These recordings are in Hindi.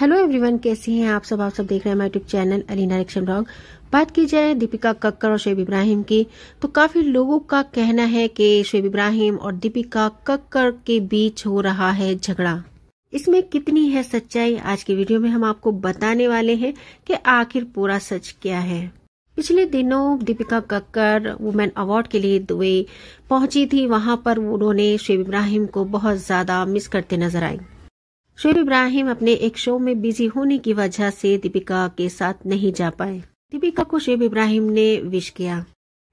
हेलो एवरीवन कैसे हैं आप सब आप सब देख रहे हैं my channel Alina reaction vlog बात की जाए दीपिका कक्कर और शेब इब्राहिम की तो काफ़ी लोगों का कहना है कि शेब इब्राहिम और दीपिका कक्कर के बीच हो रहा है झगड़ा इसमें कितनी है सच्चाई आज के वीडियो में हम आपको बताने वाले हैं कि आखिर पूरा सच क्या है पिछले दिनों दीपिका कक्कर वुमेन अवार्ड के लिए दुबई पहुंची थी वहां पर उन्होंने शेब इब्राहिम को बहुत ज्यादा मिस करते नजर आई शेर इब्राहिम अपने एक शो में बिजी होने की वजह से दीपिका के साथ नहीं जा पाए दीपिका को शेब इब्राहिम ने विश किया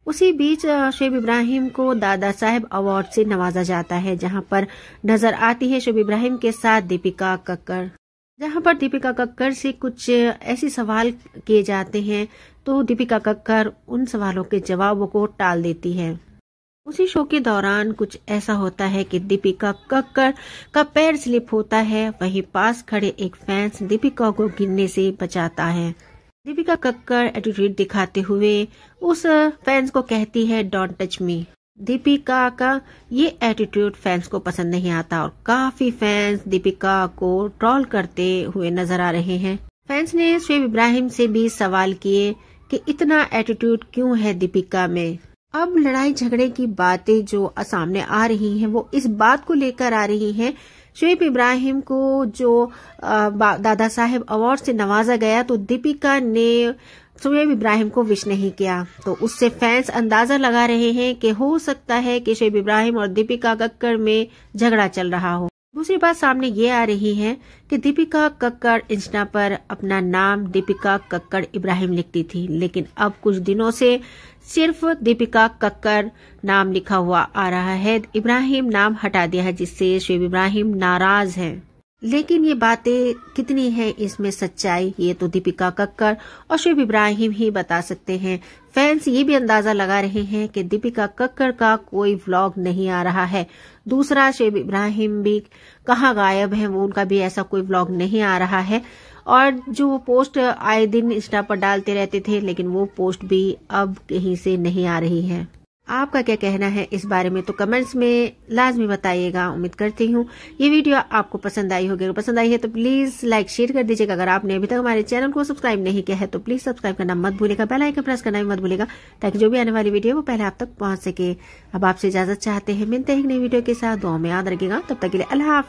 उसी बीच शेब इब्राहिम को दादा साहब अवार्ड से नवाजा जाता है जहां पर नजर आती है शेब इब्राहिम के साथ दीपिका कक्कर जहां पर दीपिका कक्कर से कुछ ऐसे सवाल किए जाते हैं तो दीपिका कक्कर उन सवालों के जवाबों को टाल देती है उसी शो के दौरान कुछ ऐसा होता है कि दीपिका कक्कर का पैर स्लिप होता है वहीं पास खड़े एक फैंस दीपिका को गिरने से बचाता है दीपिका कक्कर एटीट्यूड दिखाते हुए उस फैंस को कहती है डोंट टच मी दीपिका का ये एटीट्यूड फैंस को पसंद नहीं आता और काफी फैंस दीपिका को ट्रॉल करते हुए नजर आ रहे हैं फैंस ने शेब इब्राहिम से भी सवाल किए कि इतना एटीट्यूड क्यों है दीपिका में अब लड़ाई झगड़े की बातें जो सामने आ रही हैं वो इस बात को लेकर आ रही हैं शुएब इब्राहिम को जो दादा साहेब अवार्ड से नवाजा गया तो दीपिका ने शुएब इब्राहिम को विश नहीं किया तो उससे फैंस अंदाजा लगा रहे हैं कि हो सकता है कि शुएब इब्राहिम और दीपिका कक्कड़ में झगड़ा चल रहा हो दूसरी बात सामने ये आ रही है कि दीपिका कक्कड़ इंस्टा पर अपना नाम दीपिका कक्कड़ इब्राहिम लिखती थी लेकिन अब कुछ दिनों से सिर्फ दीपिका कक्कड़ नाम लिखा हुआ आ रहा है इब्राहिम नाम हटा दिया है जिससे शेब इब्राहिम नाराज हैं लेकिन ये बातें कितनी है इसमें सच्चाई ये तो दीपिका कक्कर और शेब इब्राहिम ही बता सकते हैं फैंस ये भी अंदाजा लगा रहे हैं कि दीपिका कक्कर का कोई व्लॉग नहीं आ रहा है दूसरा शेब इब्राहिम भी कहाँ गायब है वो उनका भी ऐसा कोई व्लॉग नहीं आ रहा है और जो वो पोस्ट आए दिन इंस्टा पर डालते रहते थे लेकिन वो पोस्ट भी अब कहीं से नहीं आ रही है आपका क्या कहना है इस बारे में तो कमेंट्स में लाजमी बताइएगा उम्मीद करती हूँ ये वीडियो आपको पसंद आई होगी अगर पसंद आई है तो प्लीज़ लाइक शेयर कर दीजिएगा अगर आपने अभी तक हमारे चैनल को सब्सक्राइब नहीं किया है तो प्लीज़ सब्सक्राइब करना मत भूलेगा बेल आइकन प्रेस करना भी मत भूलेगा ताकि जो भी आने वाली वीडियो है वो पहले आप तक पहुँच सके अब आपसे इजाज़त चाहते हैं मिलते हैं नई वीडियो के साथ दुआ में याद रखेगा तब तक के लिए अल्लाह